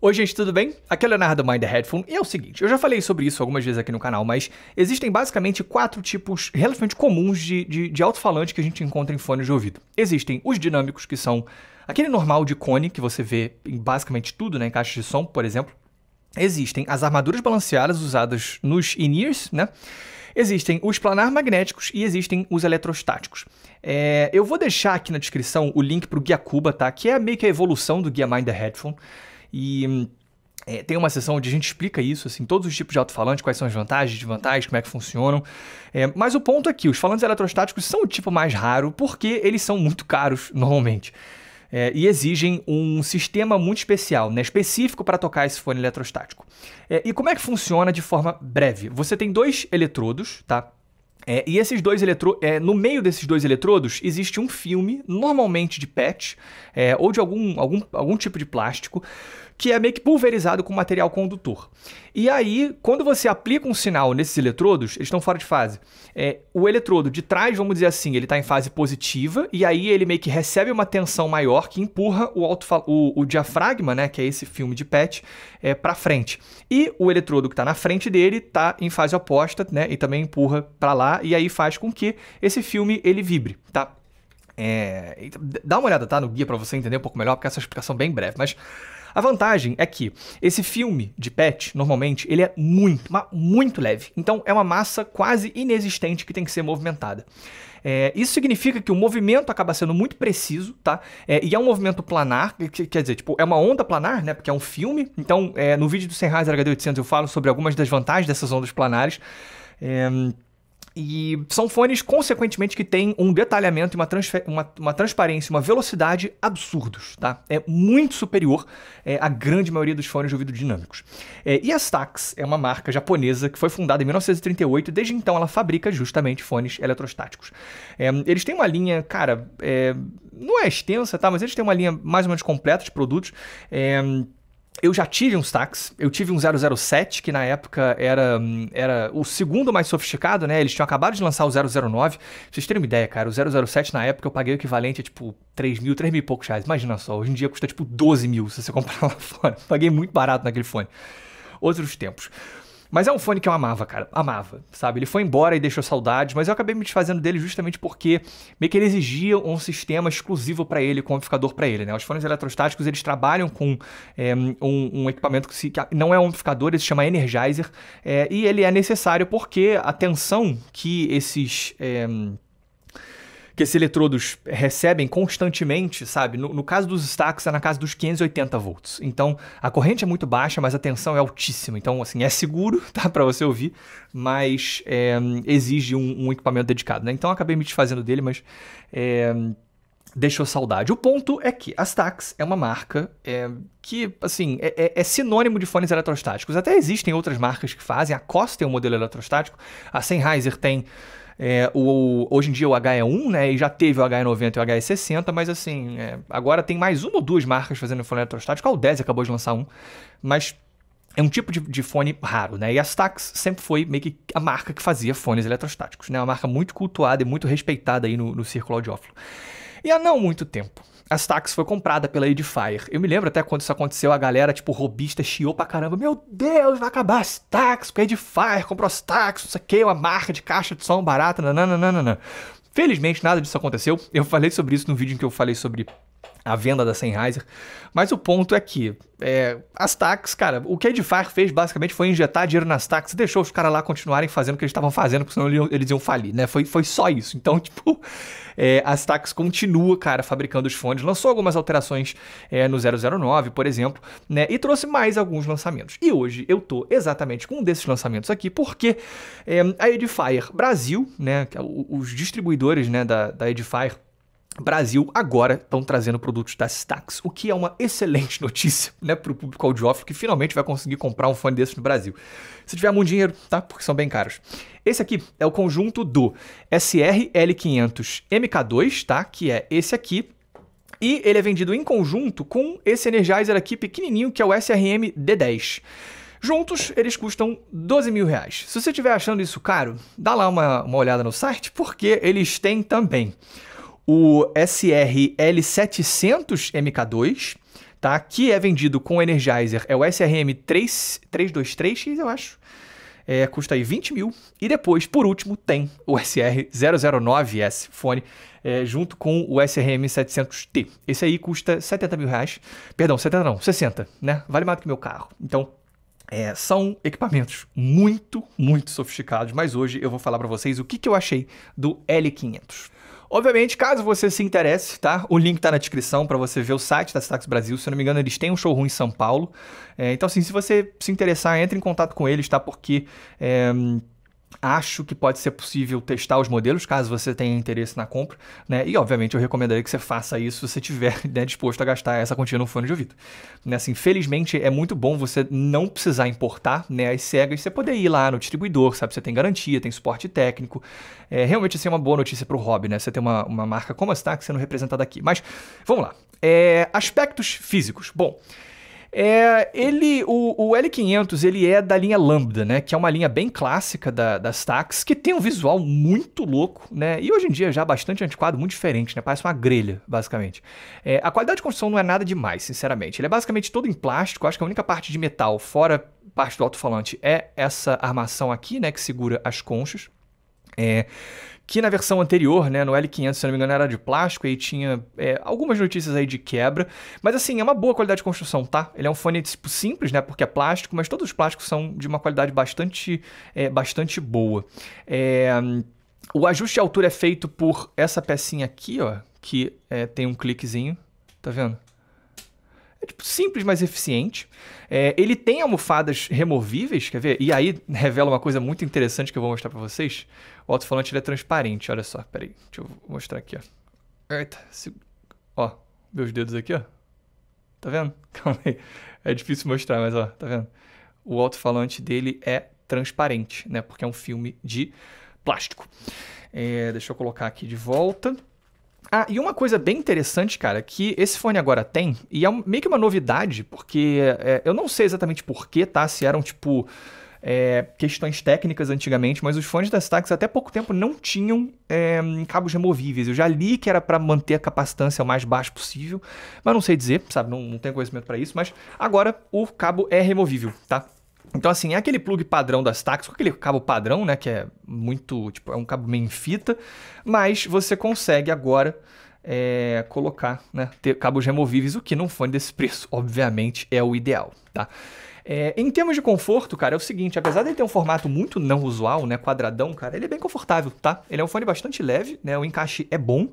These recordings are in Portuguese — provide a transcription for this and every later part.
Oi, gente, tudo bem? Aqui é o Leonardo Mind the Headphone e é o seguinte: eu já falei sobre isso algumas vezes aqui no canal, mas existem basicamente quatro tipos relativamente comuns de, de, de alto-falante que a gente encontra em fones de ouvido. Existem os dinâmicos, que são aquele normal de cone que você vê em basicamente tudo, né, em caixas de som, por exemplo. Existem as armaduras balanceadas usadas nos inears, né? Existem os planar magnéticos e existem os eletrostáticos. É, eu vou deixar aqui na descrição o link para o Guia Cuba, tá? Que é meio que a evolução do Guia Mind the Headphone. E é, tem uma sessão onde a gente explica isso, assim, todos os tipos de alto-falante, quais são as vantagens, desvantagens, como é que funcionam. É, mas o ponto aqui, os falantes eletrostáticos são o tipo mais raro porque eles são muito caros normalmente é, e exigem um sistema muito especial, né, específico para tocar esse fone eletrostático. É, e como é que funciona de forma breve? Você tem dois eletrodos, tá? É, e esses dois eletro... É, no meio desses dois eletrodos existe um filme, normalmente de PET, é, ou de algum, algum, algum tipo de plástico, que é meio que pulverizado com material condutor. E aí, quando você aplica um sinal nesses eletrodos, eles estão fora de fase. É, o eletrodo de trás, vamos dizer assim, ele está em fase positiva, e aí ele meio que recebe uma tensão maior que empurra o, o, o diafragma, né, que é esse filme de PET, é, para frente. E o eletrodo que está na frente dele está em fase oposta, né, e também empurra para lá, e aí faz com que esse filme ele vibre, tá? É, então, dá uma olhada, tá, no guia para você entender um pouco melhor, porque essa explicação é bem breve, mas a vantagem é que esse filme de PET, normalmente, ele é muito, muito leve. Então é uma massa quase inexistente que tem que ser movimentada. É, isso significa que o movimento acaba sendo muito preciso, tá? É, e é um movimento planar, que, quer dizer, tipo, é uma onda planar, né? Porque é um filme. Então, é, no vídeo do Sennheiser HD800 eu falo sobre algumas das vantagens dessas ondas planares. É, e são fones, consequentemente, que têm um detalhamento e uma, uma, uma transparência, uma velocidade absurdos, tá? É muito superior é, à grande maioria dos fones de ouvido dinâmicos. É, e a Stax é uma marca japonesa que foi fundada em 1938 e desde então ela fabrica justamente fones eletrostáticos. É, eles têm uma linha, cara, é, não é extensa, tá? Mas eles têm uma linha mais ou menos completa de produtos. É, eu já tive uns taques, eu tive um 007, que na época era, era o segundo mais sofisticado, né? Eles tinham acabado de lançar o 009. Pra vocês terem uma ideia, cara, o 007 na época eu paguei o equivalente a tipo 3 mil, 3 mil e poucos reais. Imagina só, hoje em dia custa tipo 12 mil se você comprar lá fora. Paguei muito barato naquele fone. Outros tempos. Mas é um fone que eu amava, cara. Amava, sabe? Ele foi embora e deixou saudades, mas eu acabei me desfazendo dele justamente porque meio que ele exigia um sistema exclusivo para ele, com um amplificador para ele, né? Os fones eletrostáticos, eles trabalham com é, um, um, equipamento que, se, que, não é um amplificador, ele se chama Energizer, é, e ele é necessário porque a tensão que esses... É, que esses eletrodos recebem constantemente, sabe? No, no caso dos stacks, é na casa dos 580 volts. Então, a corrente é muito baixa, mas a tensão é altíssima. Então, assim, é seguro, tá? Para você ouvir, mas é, exige um, um, equipamento dedicado, né? Então, acabei me desfazendo dele, mas. É, deixou saudade. O ponto é que a Stax é uma marca é, que, assim, é, é, é sinônimo de fones eletrostáticos. Até existem outras marcas que fazem. A Costa tem é um modelo eletrostático, a Sennheiser tem é, o, hoje em dia o HE1, né? E já teve o HE90 e o HE60, mas assim, é, agora tem mais uma ou duas marcas fazendo fone eletrostático. O 10 acabou de lançar um, mas é um tipo de, de, fone raro, né? E a Stax sempre foi meio que a marca que fazia fones eletrostáticos, né? Uma marca muito cultuada e muito respeitada aí no, no círculo audiófilo. E há não muito tempo, a Stax foi comprada pela Edifier. Eu me lembro até quando isso aconteceu, a galera, tipo, robista chiou pra caramba. Meu Deus, vai acabar a Stax, porque a Edifier comprou a Stax, não sei o que, uma marca de caixa de som barata, nananana. Felizmente, nada disso aconteceu. Eu falei sobre isso no vídeo em que eu falei sobre a venda da Sennheiser. Mas o ponto é que é, as taxas, cara, o que a Edifier fez basicamente foi injetar dinheiro nas taxas e deixou os caras lá continuarem fazendo o que eles estavam fazendo, porque senão eles iam falir, né? Foi, foi só isso. Então, tipo, é, as taxas continua, cara, fabricando os fones. Lançou algumas alterações é, no 009, por exemplo, né? E trouxe mais alguns lançamentos. E hoje eu tô exatamente com um desses lançamentos aqui, porque é, a Edifier Brasil, né? É os distribuidores né, da, da Edifier Brasil agora estão trazendo produtos da Stax, o que é uma excelente notícia né, para o público audiófilo que finalmente vai conseguir comprar um fone desse no Brasil. Se tiver muito dinheiro, tá? Porque são bem caros. Esse aqui é o conjunto do SRL500 MK2, tá? Que é esse aqui. E ele é vendido em conjunto com esse Energizer aqui pequenininho, que é o SRM D10. Juntos, eles custam 12 mil reais. Se você estiver achando isso caro, dá lá uma, uma olhada no site, porque eles têm também o SRL700 MK2, tá? Que é vendido com Energizer, é o SRM 323X, eu acho. É, custa aí 20 mil. E depois, por último, tem o SR009S fone, é, junto com o SRM700T. Esse aí custa 70 mil reais. Perdão, 70 não, 60, né? Vale mais do que meu carro. Então, é, são equipamentos muito, muito sofisticados, mas hoje eu vou falar para vocês o que, que eu achei do L500. Obviamente, caso você se interesse, tá? O link tá na descrição para você ver o site da Citax Brasil. Se eu não me engano, eles têm um showroom em São Paulo. É, então, assim, se você se interessar, entre em contato com eles, tá? Porque é, Acho que pode ser possível testar os modelos, caso você tenha interesse na compra, né? E obviamente eu recomendaria que você faça isso se você estiver né, disposto a gastar essa quantia no fone de ouvido. Né, assim, felizmente é muito bom você não precisar importar né, as cegas, você poder ir lá no distribuidor, sabe? Você tem garantia, tem suporte técnico. É realmente assim, é uma boa notícia para o hobby, né? Você tem uma, uma marca como a Stark tá? sendo representada aqui. Mas vamos lá. É, aspectos físicos. Bom. É, ele, o, o L500 ele é da linha Lambda, né? Que é uma linha bem clássica da, das tax, que tem um visual muito louco, né? E hoje em dia já bastante antiquado, muito diferente, né? Parece uma grelha, basicamente. É, a qualidade de construção não é nada demais, sinceramente. Ele é basicamente todo em plástico, acho que a única parte de metal, fora parte do alto-falante, é essa armação aqui, né? Que segura as conchas. É, que na versão anterior, né, no L500, se não me engano, era de plástico e tinha é, algumas notícias aí de quebra. Mas assim, é uma boa qualidade de construção, tá? Ele é um fone tipo, simples, né, porque é plástico, mas todos os plásticos são de uma qualidade bastante, é, bastante boa. É, o ajuste de altura é feito por essa pecinha aqui, ó, que é, tem um cliquezinho, tá vendo? É tipo, simples, mas eficiente. É, ele tem almofadas removíveis, quer ver? E aí revela uma coisa muito interessante que eu vou mostrar para vocês. O alto-falante é transparente, olha só. Peraí, deixa eu mostrar aqui, ó. Eita, se... Ó, meus dedos aqui, ó. Tá vendo? Calma aí. É difícil mostrar, mas ó, tá vendo? O alto-falante dele é transparente, né? Porque é um filme de plástico. É, deixa eu colocar aqui de volta. Ah, e uma coisa bem interessante, cara, que esse fone agora tem, e é meio que uma novidade, porque é, eu não sei exatamente porquê, tá? Se eram, tipo, é, questões técnicas antigamente, mas os fones da Stax até pouco tempo não tinham é, cabos removíveis. Eu já li que era para manter a capacitância o mais baixo possível, mas não sei dizer, sabe? Não, não tenho conhecimento para isso, mas agora o cabo é removível, tá? Então, assim, é aquele plug padrão das táxis, com aquele cabo padrão, né? Que é muito, tipo, é um cabo meio em fita, mas você consegue agora é, colocar, né? Ter cabos removíveis, o que num fone desse preço, obviamente, é o ideal, tá? É, em termos de conforto, cara, é o seguinte, apesar de ele ter um formato muito não usual, né, quadradão, cara, ele é bem confortável, tá? Ele é um fone bastante leve, né, o encaixe é bom.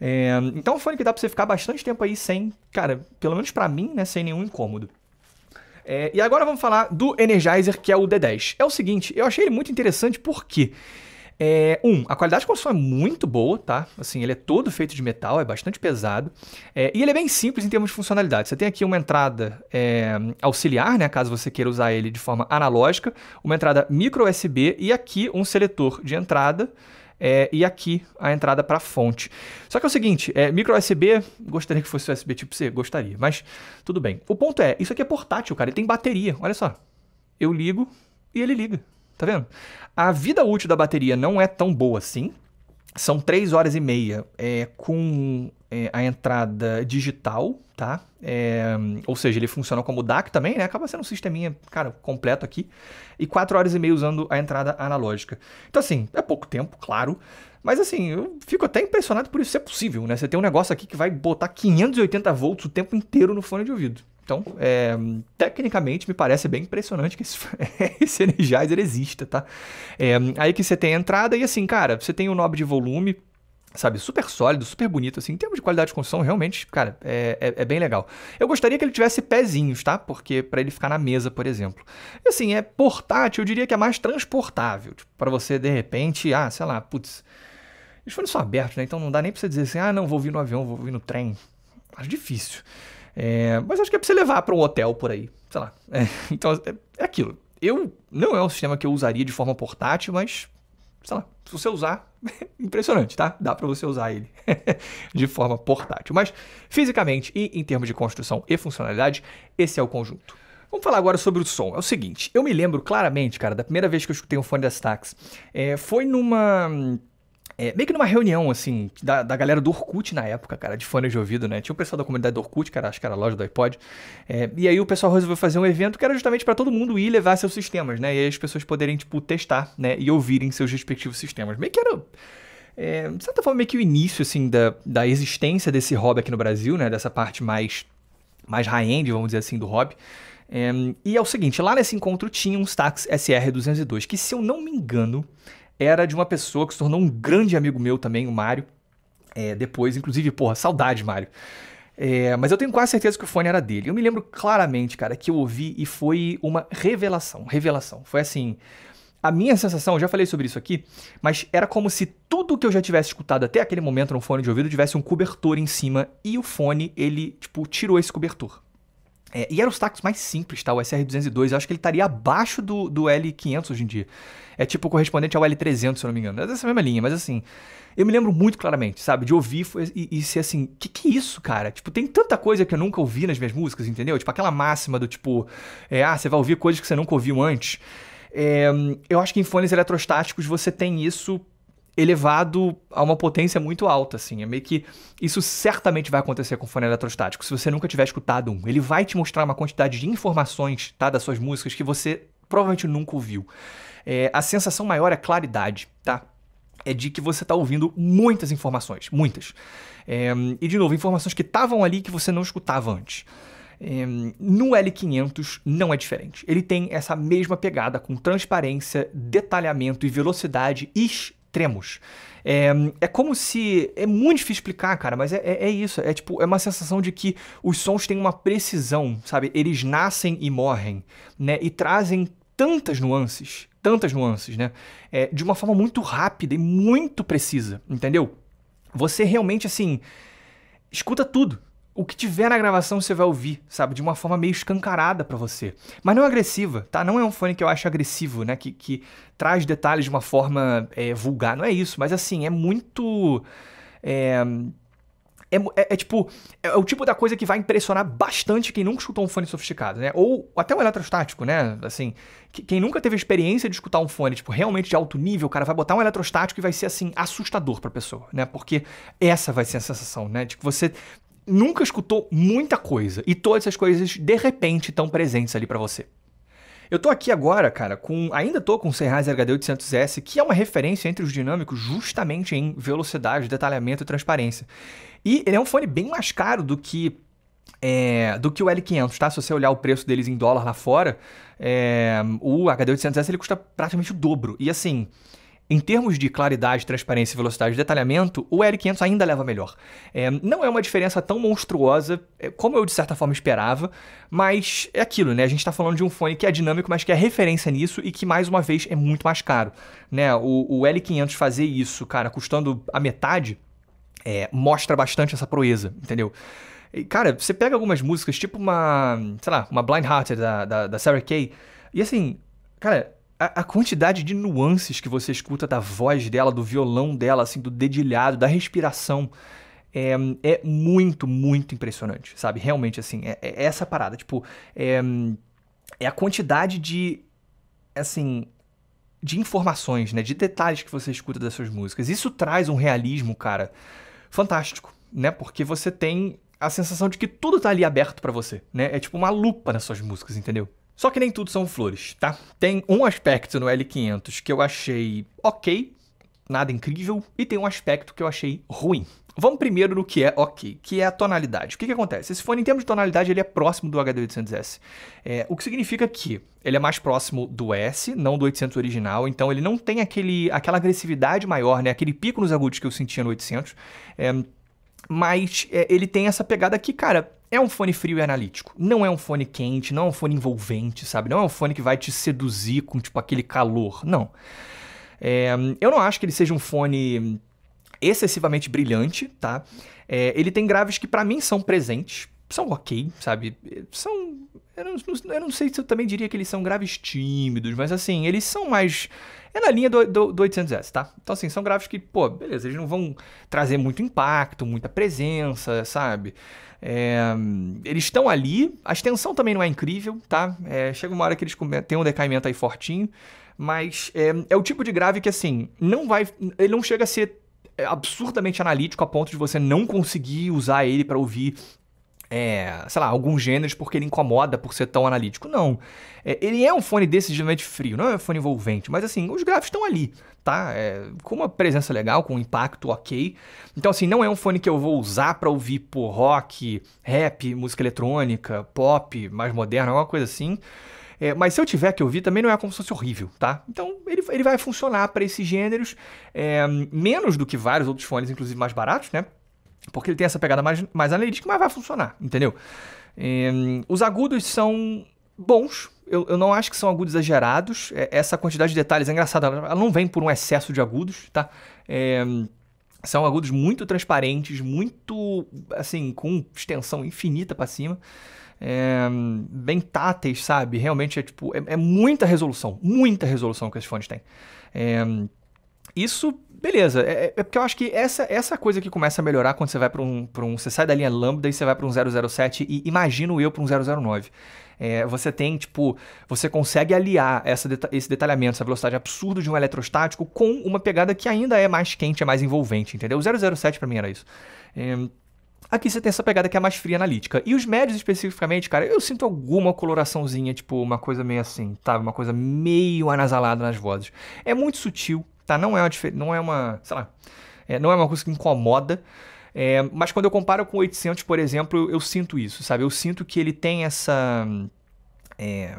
É, então é um fone que dá pra você ficar bastante tempo aí sem, cara, pelo menos para mim, né, sem nenhum incômodo. É, e agora vamos falar do Energizer, que é o D10. É o seguinte, eu achei ele muito interessante porque... É, um, a qualidade de construção é muito boa, tá? Assim, ele é todo feito de metal, é bastante pesado. É, e ele é bem simples em termos de funcionalidade. Você tem aqui uma entrada é, auxiliar, né? Caso você queira usar ele de forma analógica, uma entrada micro USB e aqui um seletor de entrada é, e aqui a entrada para fonte. Só que é o seguinte, é, micro USB, gostaria que fosse USB tipo C? Gostaria, mas tudo bem. O ponto é, isso aqui é portátil, cara, ele tem bateria, olha só. Eu ligo e ele liga, tá vendo? A vida útil da bateria não é tão boa assim, são três horas e meia é, com é, a entrada digital, tá? É, ou seja, ele funciona como DAC também, né? Acaba sendo um sisteminha, cara, completo aqui. E quatro horas e meia usando a entrada analógica. Então, assim, é pouco tempo, claro. Mas, assim, eu fico até impressionado por isso ser possível, né? Você tem um negócio aqui que vai botar 580 volts o tempo inteiro no fone de ouvido. Então, é, tecnicamente, me parece bem impressionante que esse, Energizer exista, tá? É, aí que você tem a entrada e assim, cara, você tem o um knob de volume, sabe, super sólido, super bonito, assim, em termos de qualidade de construção, realmente, cara, é, é, é bem legal. Eu gostaria que ele tivesse pezinhos, tá? Porque para ele ficar na mesa, por exemplo. E, assim, é portátil, eu diria que é mais transportável, tipo, para você, de repente, ah, sei lá, putz, Os foram são abertos, né? Então não dá nem para você dizer assim, ah, não, vou vir no avião, vou vir no trem. Acho difícil. É, mas acho que é pra você levar para um hotel por aí, sei lá. É, então, é, é, aquilo. Eu, não é um sistema que eu usaria de forma portátil, mas, sei lá, se você usar, impressionante, tá? Dá para você usar ele de forma portátil. Mas, fisicamente e em termos de construção e funcionalidade, esse é o conjunto. Vamos falar agora sobre o som. É o seguinte, eu me lembro claramente, cara, da primeira vez que eu escutei um fone da Stax. É, foi numa é, meio que numa reunião, assim, da, da galera do Orkut na época, cara, de fones de ouvido, né? Tinha o pessoal da comunidade do Orkut, cara, acho que era a loja do iPod. É, e aí o pessoal resolveu fazer um evento que era justamente para todo mundo ir levar seus sistemas, né? E aí as pessoas poderem, tipo, testar, né? E ouvirem seus respectivos sistemas. Meio que era. É, de certa forma, meio que o início, assim, da, da existência desse hobby aqui no Brasil, né? Dessa parte mais, mais high-end, vamos dizer assim, do hobby. É, e é o seguinte, lá nesse encontro tinha um Stax SR202, que se eu não me engano, era de uma pessoa que se tornou um grande amigo meu também, o Mário. É, depois, inclusive, porra, saudade, Mário. É, mas eu tenho quase certeza que o fone era dele. Eu me lembro claramente, cara, que eu ouvi e foi uma revelação. Revelação. Foi assim. A minha sensação, eu já falei sobre isso aqui, mas era como se tudo que eu já tivesse escutado até aquele momento no fone de ouvido tivesse um cobertor em cima e o fone, ele, tipo, tirou esse cobertor. É, e era os tacos mais simples, tá? O SR202, eu acho que ele estaria abaixo do, do L500 hoje em dia. É tipo correspondente ao L300, se eu não me engano. É dessa mesma linha, mas assim... Eu me lembro muito claramente, sabe? De ouvir e, e ser assim... Que que é isso, cara? Tipo, tem tanta coisa que eu nunca ouvi nas minhas músicas, entendeu? Tipo, aquela máxima do tipo... É, ah, você vai ouvir coisas que você nunca ouviu antes. É, eu acho que em fones eletrostáticos você tem isso elevado a uma potência muito alta, assim. É meio que isso certamente vai acontecer com o fone eletrostático. Se você nunca tiver escutado um, ele vai te mostrar uma quantidade de informações, tá, das suas músicas que você provavelmente nunca ouviu. É, a sensação maior é claridade, tá? É de que você está ouvindo muitas informações, muitas. É, e de novo, informações que estavam ali que você não escutava antes. É, no L500 não é diferente. Ele tem essa mesma pegada com transparência, detalhamento e velocidade extremos. É, é como se. É muito difícil explicar, cara, mas é, é, é, isso. É tipo, é uma sensação de que os sons têm uma precisão, sabe? Eles nascem e morrem, né? E trazem tantas nuances, tantas nuances, né? É, de uma forma muito rápida e muito precisa, entendeu? Você realmente, assim, escuta tudo o que tiver na gravação você vai ouvir, sabe? De uma forma meio escancarada para você. Mas não é agressiva, tá? Não é um fone que eu acho agressivo, né? Que, que traz detalhes de uma forma é, vulgar. Não é isso, mas assim, é muito. É, é, é, é, tipo, é, é, o tipo da coisa que vai impressionar bastante quem nunca escutou um fone sofisticado, né? Ou até um eletrostático, né? Assim, que, quem nunca teve experiência de escutar um fone, tipo, realmente de alto nível, o cara vai botar um eletrostático e vai ser, assim, assustador pra pessoa, né? Porque essa vai ser a sensação, né? De que você nunca escutou muita coisa e todas essas coisas de repente estão presentes ali para você. Eu tô aqui agora, cara, com ainda tô com o Sennheiser HD 800S, que é uma referência entre os dinâmicos justamente em velocidade, detalhamento e transparência. E ele é um fone bem mais caro do que é, do que o L500, tá? Se você olhar o preço deles em dólar lá fora, é, o HD 800S ele custa praticamente o dobro. E assim, em termos de claridade, transparência, velocidade e detalhamento, o L500 ainda leva melhor. É, não é uma diferença tão monstruosa é, como eu de certa forma esperava, mas é aquilo, né? A gente está falando de um fone que é dinâmico, mas que é referência nisso e que mais uma vez é muito mais caro, né? O, o L500 fazer isso, cara, custando a metade, é, mostra bastante essa proeza, entendeu? E, cara, você pega algumas músicas, tipo uma, sei lá, uma Blind Hearted da, da, da Sarah Kay, e assim, cara, a, a, quantidade de nuances que você escuta da voz dela, do violão dela, assim, do dedilhado, da respiração, é, é muito, muito impressionante, sabe? Realmente, assim, é, é essa parada. Tipo, é, é a quantidade de, assim, de informações, né? De detalhes que você escuta das suas músicas. Isso traz um realismo, cara, fantástico, né? Porque você tem a sensação de que tudo tá ali aberto para você, né? É tipo uma lupa nas suas músicas, entendeu? Só que nem tudo são flores, tá? Tem um aspecto no L500 que eu achei ok, nada incrível, e tem um aspecto que eu achei ruim. Vamos primeiro no que é ok, que é a tonalidade. O que, que acontece? Esse fone, em termos de tonalidade, ele é próximo do HD800S. É, o que significa que ele é mais próximo do S, não do 800 original, então ele não tem aquele, aquela agressividade maior, né? aquele pico nos agudos que eu sentia no 800, é, mas é, ele tem essa pegada que, cara, é um fone frio e analítico. Não é um fone quente, não é um fone envolvente, sabe? Não é um fone que vai te seduzir com, tipo, aquele calor. Não. É, eu não acho que ele seja um fone excessivamente brilhante, tá? É, ele tem graves que para mim são presentes, são ok, sabe? São. Eu não, eu não, sei se eu também diria que eles são graves tímidos, mas assim, eles são mais. É na linha do, do, do 800S, tá? Então, assim, são graves que, pô, beleza, eles não vão trazer muito impacto, muita presença, sabe? É, eles estão ali, a extensão também não é incrível, tá? É, chega uma hora que eles têm um decaimento aí fortinho, mas é, é o tipo de grave que, assim, não vai. Ele não chega a ser é, absurdamente analítico a ponto de você não conseguir usar ele para ouvir é, sei lá, alguns gêneros porque ele incomoda por ser tão analítico. Não. É, ele é um fone decididamente frio, não é um fone envolvente, mas assim, os graves estão ali, tá? É, com uma presença legal, com um impacto ok. Então, assim, não é um fone que eu vou usar para ouvir por rock, rap, música eletrônica, pop, mais moderna, alguma coisa assim. É, mas se eu tiver que ouvir, também não é como se fosse horrível, tá? Então ele, ele vai funcionar para esses gêneros, é, menos do que vários outros fones, inclusive mais baratos, né? Porque ele tem essa pegada mais, mais analítica, mas vai funcionar, entendeu? E, os agudos são bons. Eu, eu, não acho que são agudos exagerados. É, essa quantidade de detalhes é engraçada. Ela não vem por um excesso de agudos, tá? É, são agudos muito transparentes, muito, assim, com extensão infinita para cima. É, bem táteis, sabe? Realmente é tipo. É, é muita resolução. Muita resolução que esses fones têm. É, isso, beleza. É, é, é, porque eu acho que essa, essa coisa que começa a melhorar quando você vai para um, um. Você sai da linha Lambda e você vai para um 007 e imagino eu para um 009. É, você tem, tipo, você consegue aliar essa deta esse detalhamento, essa velocidade absurda de um eletrostático com uma pegada que ainda é mais quente, é mais envolvente, entendeu? O 007 para mim era isso. É, Aqui você tem essa pegada que é mais fria analítica. E os médios especificamente, cara, eu sinto alguma coloraçãozinha, tipo, uma coisa meio assim, tá? Uma coisa meio anasalada nas vozes. É muito sutil, tá? Não é uma, não é uma sei lá, é, não é uma coisa que incomoda. É, mas quando eu comparo com o 800, por exemplo, eu sinto isso, sabe? Eu sinto que ele tem essa... É,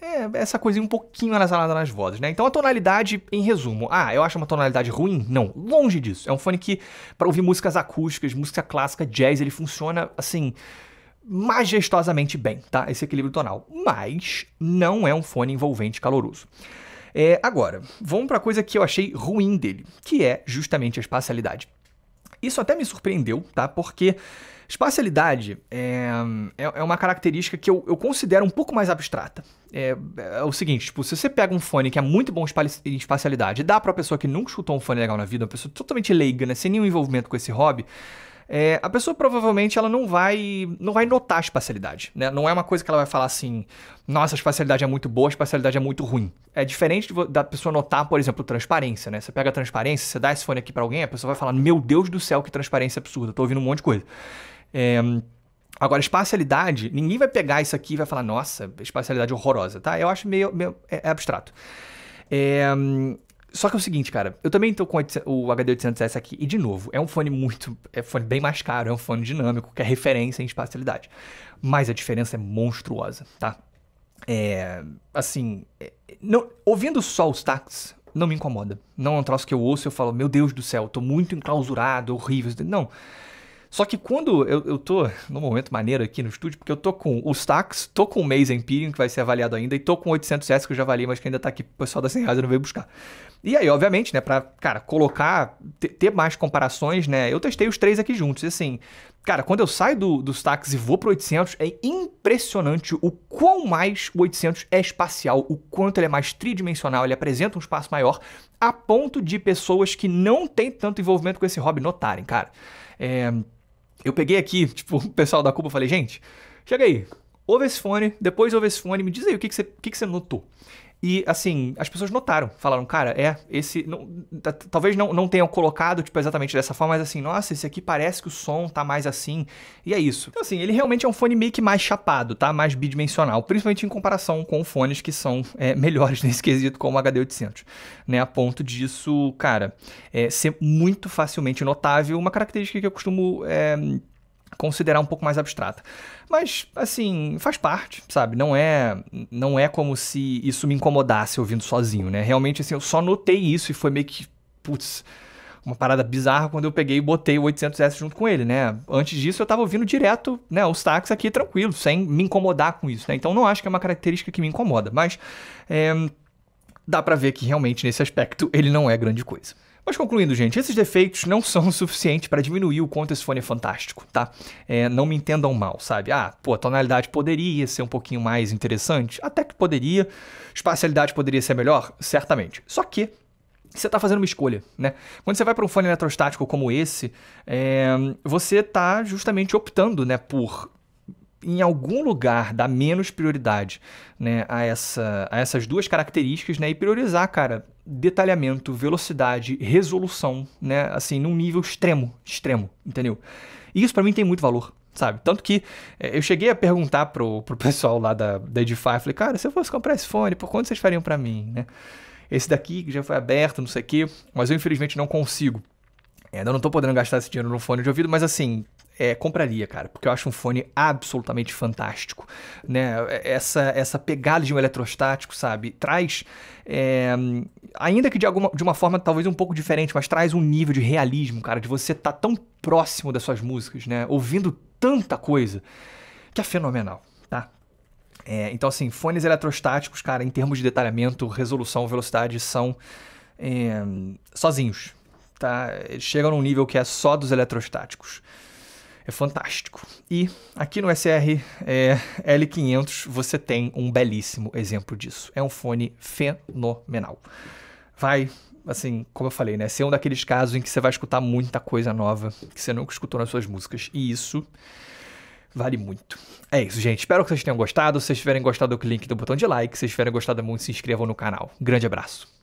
é, essa coisinha um pouquinho anasalada nas vozes, né? Então a tonalidade, em resumo, ah, eu acho uma tonalidade ruim? Não, longe disso. É um fone que, para ouvir músicas acústicas, música clássica, jazz, ele funciona assim majestosamente bem, tá? Esse equilíbrio tonal. Mas não é um fone envolvente caloroso. É, agora, vamos para a coisa que eu achei ruim dele, que é justamente a espacialidade. Isso até me surpreendeu, tá? Porque espacialidade é, é, é, uma característica que eu, eu considero um pouco mais abstrata. É, é, o seguinte, tipo, se você pega um fone que é muito bom em espacialidade e dá a pessoa que nunca escutou um fone legal na vida, uma pessoa totalmente leiga, né, sem nenhum envolvimento com esse hobby, é, a pessoa provavelmente ela não vai não vai notar a espacialidade, né? Não é uma coisa que ela vai falar assim, nossa, a espacialidade é muito boa, a espacialidade é muito ruim. É diferente de, da pessoa notar, por exemplo, transparência, né? Você pega a transparência, você dá esse fone aqui para alguém, a pessoa vai falar, meu Deus do céu, que transparência absurda, tô ouvindo um monte de coisa. É, Agora, espacialidade, ninguém vai pegar isso aqui e vai falar, nossa, espacialidade horrorosa, tá? Eu acho meio, meio é, é abstrato. É, só que é o seguinte, cara, eu também tô com o HD 800S aqui, e de novo, é um fone muito. É um fone bem mais caro, é um fone dinâmico, que é referência em espacialidade. Mas a diferença é monstruosa, tá? É. Assim. É, não, ouvindo só os táxis, não me incomoda. Não é um troço que eu ouço e eu falo, meu Deus do céu, tô muito enclausurado, horrível. Não. Só que quando eu, eu tô num momento maneiro aqui no estúdio, porque eu tô com os Stax, tô com o Maze Empyrean, que vai ser avaliado ainda, e tô com o 800S, que eu já avaliei, mas que ainda tá aqui pro pessoal da 100 reais, eu não veio buscar. E aí, obviamente, né, pra, cara, colocar, ter mais comparações, né, eu testei os três aqui juntos, e assim, cara, quando eu saio do, dos tax e vou pro 800, é impressionante o quão mais o 800 é espacial, o quanto ele é mais tridimensional, ele apresenta um espaço maior, a ponto de pessoas que não têm tanto envolvimento com esse hobby notarem, cara. É... Eu peguei aqui, tipo, o pessoal da Cuba, falei, gente, chega aí, ouve esse fone, depois ouve esse fone, me diz aí o que, que, você, o que, que você notou. E, assim, as pessoas notaram, falaram, cara, é, esse. Não, talvez não, não tenham colocado, tipo, exatamente dessa forma, mas assim, nossa, esse aqui parece que o som tá mais assim. E é isso. Então, assim, ele realmente é um fone meio que mais chapado, tá? Mais bidimensional, principalmente em comparação com fones que são é, melhores nesse quesito, como o HD800, né? A ponto disso, cara, é, ser muito facilmente notável, uma característica que eu costumo. É, considerar um pouco mais abstrata. Mas, assim, faz parte, sabe? Não é, não é como se isso me incomodasse ouvindo sozinho, né? Realmente, assim, eu só notei isso e foi meio que, putz, uma parada bizarra quando eu peguei e botei o 800S junto com ele, né? Antes disso eu tava ouvindo direto, né, os táxis aqui tranquilo, sem me incomodar com isso, né? Então não acho que é uma característica que me incomoda, mas é, dá para ver que realmente nesse aspecto ele não é grande coisa. Mas concluindo, gente, esses defeitos não são o suficiente para diminuir o quanto esse fone é fantástico, tá? É, não me entendam mal, sabe? Ah, pô, a tonalidade poderia ser um pouquinho mais interessante? Até que poderia. Espacialidade poderia ser melhor? Certamente. Só que você está fazendo uma escolha, né? Quando você vai para um fone eletrostático como esse, é, você está justamente optando, né, por em algum lugar dar menos prioridade, né, a, essa, a essas duas características, né, e priorizar, cara, detalhamento, velocidade, resolução, né? Assim, num nível extremo, extremo, entendeu? E isso para mim tem muito valor, sabe? Tanto que é, eu cheguei a perguntar pro, pro pessoal lá da, da Edify, falei, cara, se eu fosse comprar esse fone, por quanto vocês fariam para mim, né? Esse daqui que já foi aberto, não sei o quê, mas eu infelizmente não consigo. Ainda não tô podendo gastar esse dinheiro no fone de ouvido, mas assim, é, compraria, cara, porque eu acho um fone absolutamente fantástico, né? É, essa, essa pegada de um eletrostático, sabe? Traz, é, ainda que de, alguma, de uma forma talvez um pouco diferente, mas traz um nível de realismo, cara, de você estar tá tão próximo das suas músicas, né? Ouvindo tanta coisa, que é fenomenal, tá? É, então, assim, fones eletrostáticos, cara, em termos de detalhamento, resolução, velocidade, são é, sozinhos, tá? Chegam num nível que é só dos eletrostáticos. É fantástico. E aqui no SR é, L500 você tem um belíssimo exemplo disso. É um fone fenomenal. Vai, assim, como eu falei, né? Ser um daqueles casos em que você vai escutar muita coisa nova que você nunca escutou nas suas músicas. E isso vale muito. É isso, gente. Espero que vocês tenham gostado. Se vocês tiverem gostado, clique no botão de like. Se vocês tiverem gostado muito, se inscrevam no canal. Grande abraço.